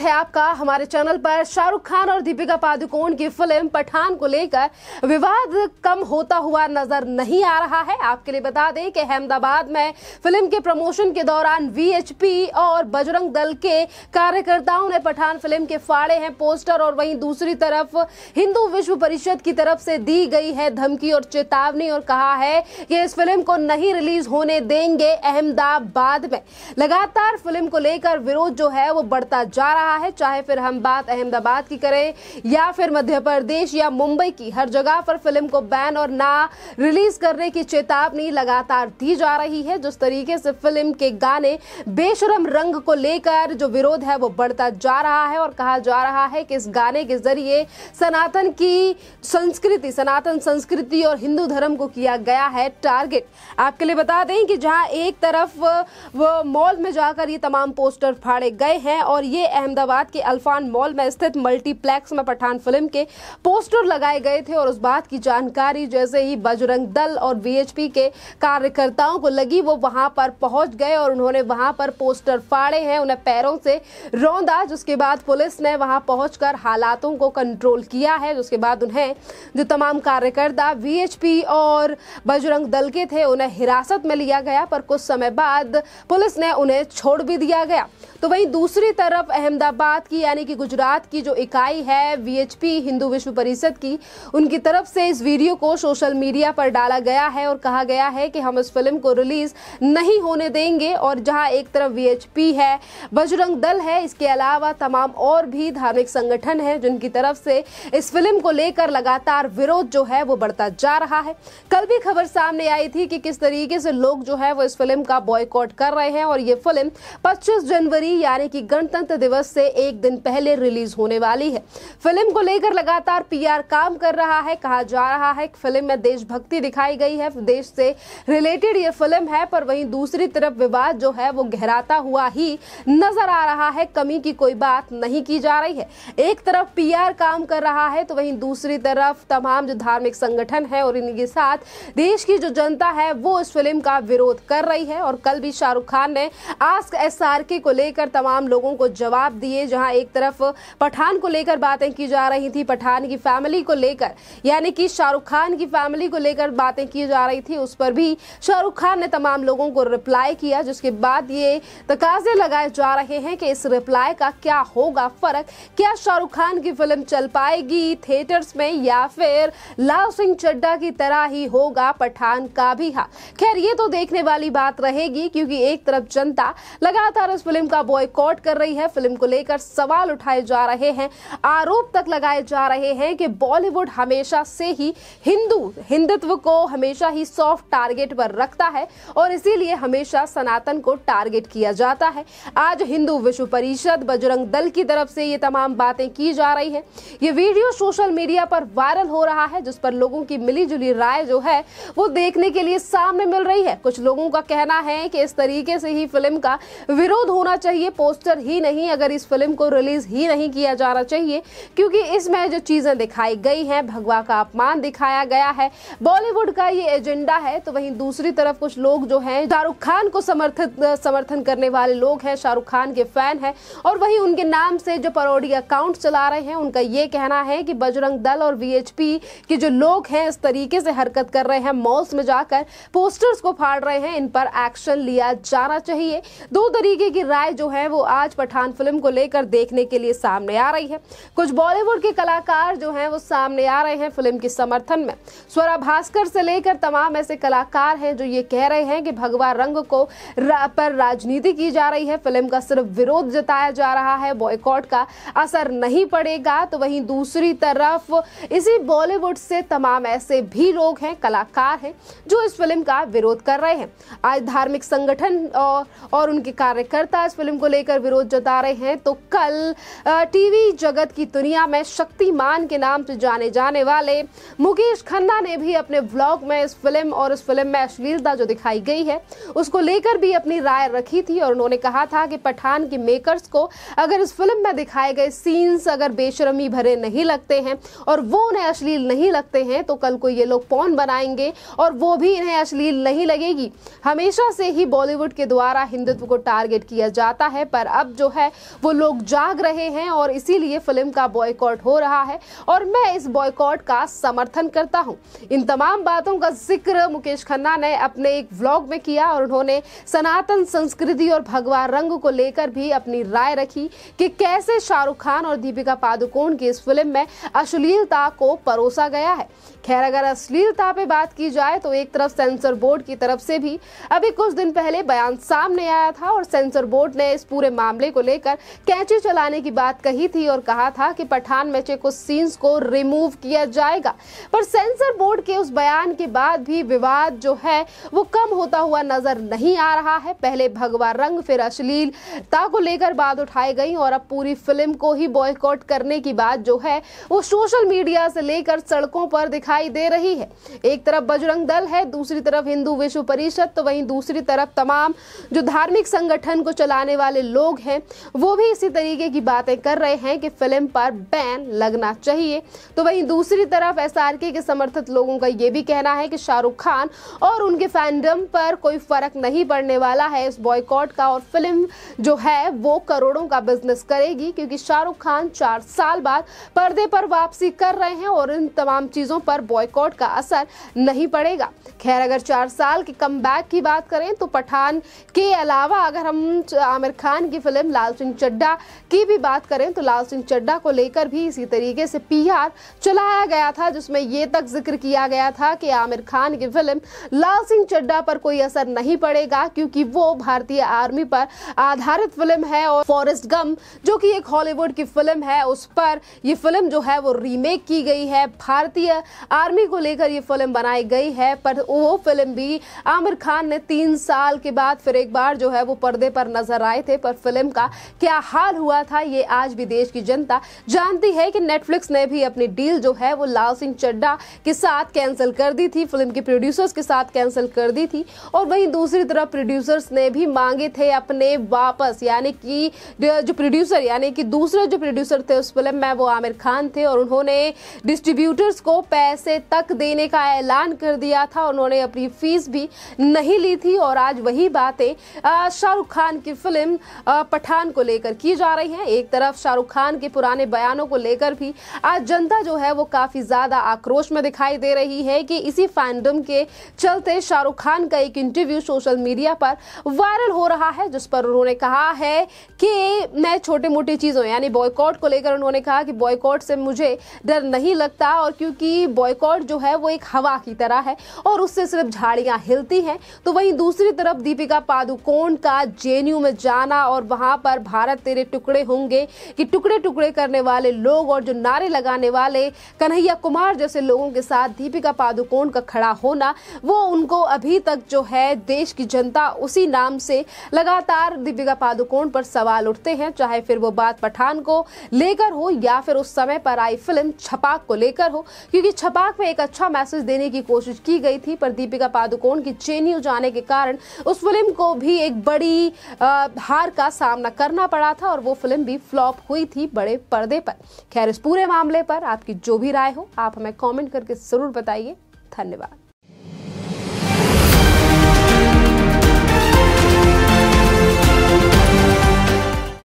स्वागत है आपका हमारे चैनल पर शाहरुख खान और दीपिका पादुकोण की फिल्म पठान को लेकर विवाद कम होता हुआ नजर नहीं आ रहा है आपके लिए बता दें कि अहमदाबाद में फिल्म के प्रमोशन के दौरान वीएचपी और बजरंग दल के कार्यकर्ताओं ने पठान फिल्म के फाड़े हैं पोस्टर और वहीं दूसरी तरफ हिंदू विश्व परिषद की तरफ से दी गई है धमकी और चेतावनी और कहा है कि इस फिल्म को नहीं रिलीज होने देंगे अहमदाबाद में लगातार फिल्म को लेकर विरोध जो है वो बढ़ता जा रहा रहा है चाहे फिर हम बात अहमदाबाद की करें या फिर मध्य प्रदेश या मुंबई की हर जगह पर फिल्म को बैन और ना रिलीज करने की चेतावनी लगातार दी जा रही है जिस तरीके से फिल्म के गाने बेशरम रंग को लेकर जो विरोध है वो बढ़ता जा रहा है और कहा जा रहा है कि इस गाने के जरिए सनातन की संस्कृति सनातन संस्कृति और हिंदू धर्म को किया गया है टारगेट आपके लिए बता दें कि जहां एक तरफ वो मॉल में जाकर ये तमाम पोस्टर फाड़े गए हैं और ये अहमदाबाद अहमदाबाद के अल्फान मॉल में स्थित मल्टीप्लेक्स में पठान फिल्म के पोस्टर लगाए गए थे और उस बात की जानकारी जैसे ही बजरंग दल और वी के कार्यकर्ताओं को लगी वो वहां पर पहुंच गए और उन्होंने वहां पर पोस्टर फाड़े हैं उन्हें पैरों से रौंदा जिसके बाद पुलिस ने वहां पहुंचकर हालातों को कंट्रोल किया है जिसके बाद उन्हें जो तमाम कार्यकर्ता वीएचपी और बजरंग दल के थे उन्हें हिरासत में लिया गया पर कुछ समय बाद पुलिस ने उन्हें छोड़ भी दिया गया तो वहीं दूसरी तरफ अहमदाबाद फरीदाबाद की यानी कि गुजरात की जो इकाई है वीएचपी हिंदू विश्व परिषद की उनकी तरफ से इस वीडियो को सोशल मीडिया पर डाला गया है और कहा गया है कि हम इस फिल्म को रिलीज नहीं होने देंगे और जहां एक तरफ वीएचपी है बजरंग दल है इसके अलावा तमाम और भी धार्मिक संगठन है जिनकी तरफ से इस फिल्म को लेकर लगातार विरोध जो है वो बढ़ता जा रहा है कल भी खबर सामने आई थी कि किस तरीके से लोग जो है वो इस फिल्म का बॉयकॉट कर रहे हैं और ये फिल्म पच्चीस जनवरी यानी कि गणतंत्र दिवस से एक दिन पहले रिलीज होने वाली है फिल्म को लेकर लगातार पीआर काम कर रहा है कहा जा रहा है कि फिल्म में देशभक्ति दिखाई गई है देश से रिलेटेड ये फिल्म है पर वहीं दूसरी तरफ विवाद जो है वो गहराता हुआ ही नजर आ रहा है कमी की कोई बात नहीं की जा रही है एक तरफ पी काम कर रहा है तो वहीं दूसरी तरफ तमाम जो धार्मिक संगठन है और इनके साथ देश की जो जनता है वो इस फिल्म का विरोध कर रही है और कल भी शाहरुख खान ने आस्क एसआरके को लेकर तमाम लोगों को जवाब दिए जहां एक तरफ पठान को लेकर बातें की जा रही थी पठान की फैमिली को लेकर यानी कि शाहरुख खान की फैमिली को लेकर बातें की जा रही थी उस पर भी शाहरुख खान ने तमाम लोगों को रिप्लाई किया जिसके बाद ये तकाजे लगाए जा रहे हैं कि इस रिप्लाई का क्या होगा फर्क क्या शाहरुख खान की फिल्म चल पाएगी थिएटर्स में या फिर लाल सिंह चड्डा की तरह ही होगा पठान का भी हाल खैर ये तो देखने वाली बात रहेगी क्योंकि एक तरफ जनता लगातार इस फिल्म का बॉयकॉट कर रही है फिल्म को लेकर सवाल उठाए जा रहे हैं आरोप तक लगाए जा रहे हैं कि बॉलीवुड हमेशा से ही हिंदू हिंदुत्व को हमेशा ही सॉफ्ट टारगेट पर रखता है और इसीलिए हमेशा सनातन को टारगेट किया जाता है आज हिंदू विश्व परिषद बजरंग दल की तरफ से ये तमाम बातें की जा रही है ये वीडियो सोशल मीडिया पर वायरल हो रहा है जिस पर लोगों की मिलीजुली राय जो है वो देखने के लिए सामने मिल रही है कुछ लोगों का कहना है कि इस तरीके से ही फिल्म का विरोध होना चाहिए पोस्टर ही नहीं अगर इस फिल्म को रिलीज ही नहीं किया जाना चाहिए क्योंकि इसमें जो चीज़ें दिखाई गई हैं भगवा का अपमान दिखाया गया है बॉलीवुड का ये एजेंडा है तो वहीं दूसरी तरफ कुछ लोग जो हैं शाहरुख खान को समर्थित समर्थन करने वाले लोग हैं शाहरुख खान के फैन हैं और वहीं उनके नाम से जो परोडी अकाउंट चला रहे हैं उनका ये कहना है कि बजरंग दल और वी के जो लोग हैं इस तरीके से हरकत कर रहे हैं मॉल्स में जाकर पोस्टर्स को फाड़ रहे हैं इन पर एक्शन लिया जाना चाहिए दो तरीके की राय जो है वो आज पठान फिल्म को को लेकर देखने के लिए सामने आ रही है कुछ बॉलीवुड के कलाकार जो हैं वो सामने आ रहे हैं फिल्म के समर्थन में स्वरा भास्कर से लेकर तमाम ऐसे कलाकार हैं जो ये कह रहे हैं कि भगवा रंग को रा, पर राजनीति की जा रही है फिल्म का सिर्फ विरोध जताया जा रहा है बॉयकॉट का असर नहीं पड़ेगा तो वहीं दूसरी तरफ इसी बॉलीवुड से तमाम ऐसे भी लोग हैं कलाकार हैं जो इस फिल्म का विरोध कर रहे हैं आज धार्मिक संगठन और, और उनके कार्यकर्ता इस फिल्म को लेकर विरोध जता रहे हैं तो कल टीवी जगत की दुनिया में शक्तिमान के नाम से जाने जाने वाले मुकेश खन्ना ने भी अपने ब्लॉग में इस फिल्म और इस फिल्म में अश्लीलता जो दिखाई गई है उसको लेकर भी अपनी राय रखी थी और उन्होंने कहा था कि पठान के मेकर्स को अगर इस फिल्म में दिखाए गए सीन्स अगर बेशरमी भरे नहीं लगते हैं और वो उन्हें अश्लील नहीं लगते हैं तो कल को ये लोग पौन बनाएंगे और वो भी इन्हें अश्लील नहीं लगेगी हमेशा से ही बॉलीवुड के द्वारा हिंदुत्व को टारगेट किया जाता है पर अब जो है वो को लोग जाग रहे हैं और इसीलिए फिल्म का बॉयकॉट हो रहा है और मैं इस बॉयकॉट का समर्थन करता हूं इन तमाम बातों का जिक्र मुकेश खन्ना ने अपने एक व्लॉग में किया और उन्होंने सनातन संस्कृति और भगवा रंग को लेकर भी अपनी राय रखी कि कैसे शाहरुख खान और दीपिका पादुकोण की इस फिल्म में अश्लीलता को परोसा गया है खैर अगर अश्लीलता पे बात की जाए तो एक तरफ सेंसर बोर्ड की तरफ से भी अभी कुछ दिन पहले बयान सामने आया था और सेंसर बोर्ड ने इस पूरे मामले को लेकर कैंची चलाने की बात कही थी और कहा था कि पठान में से कुछ सीन्स को रिमूव किया जाएगा पर सेंसर बोर्ड के उस बयान के बाद भी विवाद जो है वो कम होता हुआ नजर नहीं आ रहा है पहले भगवा रंग फिर अश्लीलता को लेकर बात उठाई गई और अब पूरी फिल्म को ही बॉयकॉट करने की बात जो है वो सोशल मीडिया से लेकर सड़कों पर दिखाई दे रही है एक तरफ बजरंग दल है दूसरी तरफ हिंदू विश्व परिषद तो वहीं दूसरी तरफ तमाम जो धार्मिक संगठन को चलाने वाले लोग हैं वो भी इसी तरीके की बातें कर रहे हैं कि फिल्म पर बैन लगना चाहिए तो वहीं दूसरी तरफ एस के समर्थक लोगों का ये भी कहना है कि शाहरुख खान और उनके फैंडम पर कोई फर्क नहीं पड़ने वाला है इस बॉयकॉट का और फिल्म जो है वो करोड़ों का बिजनेस करेगी क्योंकि शाहरुख खान चार साल बाद पर्दे पर वापसी कर रहे हैं और इन तमाम चीज़ों पर बॉयकॉट का असर नहीं पड़ेगा खैर अगर चार साल के कम की बात करें तो पठान के अलावा अगर हम आमिर खान की फिल्म लाल सिंह चड्डा की भी बात करें तो लाल सिंह चड्डा को लेकर भी इसी तरीके से पीआर चलाया गया था जिसमें ये तक जिक्र किया गया था कि आमिर खान की फिल्म लाल सिंह चड्डा पर कोई असर नहीं पड़ेगा क्योंकि वो भारतीय आर्मी पर आधारित फिल्म है और फॉरेस्ट गम जो कि एक हॉलीवुड की फिल्म है उस पर ये फिल्म जो है वो रीमेक की गई है भारतीय आर्मी को लेकर ये फिल्म बनाई गई है पर वो फिल्म भी आमिर खान ने तीन साल के बाद फिर एक बार जो है वो पर्दे पर नजर आए थे पर फिल्म का क्या हाल हुआ था ये आज भी देश की जनता जानती है कि नेटफ्लिक्स ने भी अपनी डील जो है वो लाल सिंह चड्डा के साथ कैंसिल कर दी थी फिल्म के प्रोड्यूसर्स के साथ कैंसिल कर दी थी और वहीं दूसरी तरफ प्रोड्यूसर्स ने भी मांगे थे अपने वापस यानी कि जो प्रोड्यूसर यानी कि दूसरे जो प्रोड्यूसर थे उस फिल्म में वो आमिर खान थे और उन्होंने डिस्ट्रीब्यूटर्स को पैसे तक देने का ऐलान कर दिया था उन्होंने अपनी फीस भी नहीं ली थी और आज वही बातें शाहरुख खान की फिल्म पठान को लेकर लेकर की जा रही है एक तरफ शाहरुख खान के पुराने बयानों को लेकर भी आज जनता जो है वो काफी ज्यादा आक्रोश में दिखाई दे रही है कि इसी फैंडम के चलते शाहरुख खान का एक इंटरव्यू सोशल मीडिया पर वायरल हो रहा है जिस पर उन्होंने कहा है कि मैं छोटे मोटी चीज़ों यानी बॉयकॉट को लेकर उन्होंने कहा कि बॉयकॉट से मुझे डर नहीं लगता और क्योंकि बॉयकॉट जो है वो एक हवा की तरह है और उससे सिर्फ झाड़ियां हिलती हैं तो वहीं दूसरी तरफ दीपिका पादुकोण का जेएनयू में जाना और वहां पर भारत तेरे टुकड़े होंगे कि टुकड़े टुकड़े करने वाले लोग और जो नारे लगाने वाले कन्हैया कुमार जैसे लोगों के साथ दीपिका पादुकोण का खड़ा होना वो उनको अभी तक जो है देश की जनता उसी नाम से लगातार दीपिका पादुकोण पर सवाल उठते हैं चाहे फिर वो बात पठान को लेकर हो या फिर उस समय पर आई फिल्म छपाक को लेकर हो क्योंकि छपाक में एक अच्छा मैसेज देने की कोशिश की गई थी पर दीपिका पादुकोण की चेनी जाने के कारण उस फिल्म को भी एक बड़ी आ, हार का सामना करना पड़ा रहा था और वो फिल्म भी फ्लॉप हुई थी बड़े पर्दे पर खैर इस पूरे मामले पर आपकी जो भी राय हो आप हमें कॉमेंट करके ज़रूर बताइए धन्यवाद